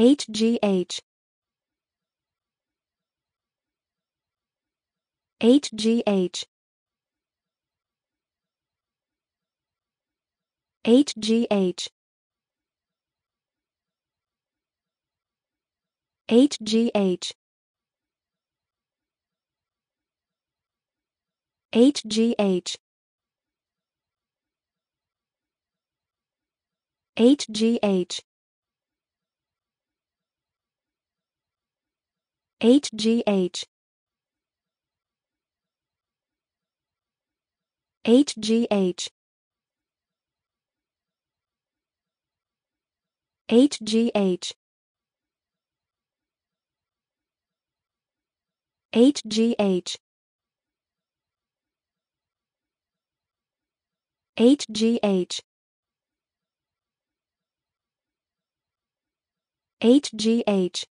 HGH HGH HGH HGH HGH HGH HGH HGH HGH HGH HGH HGH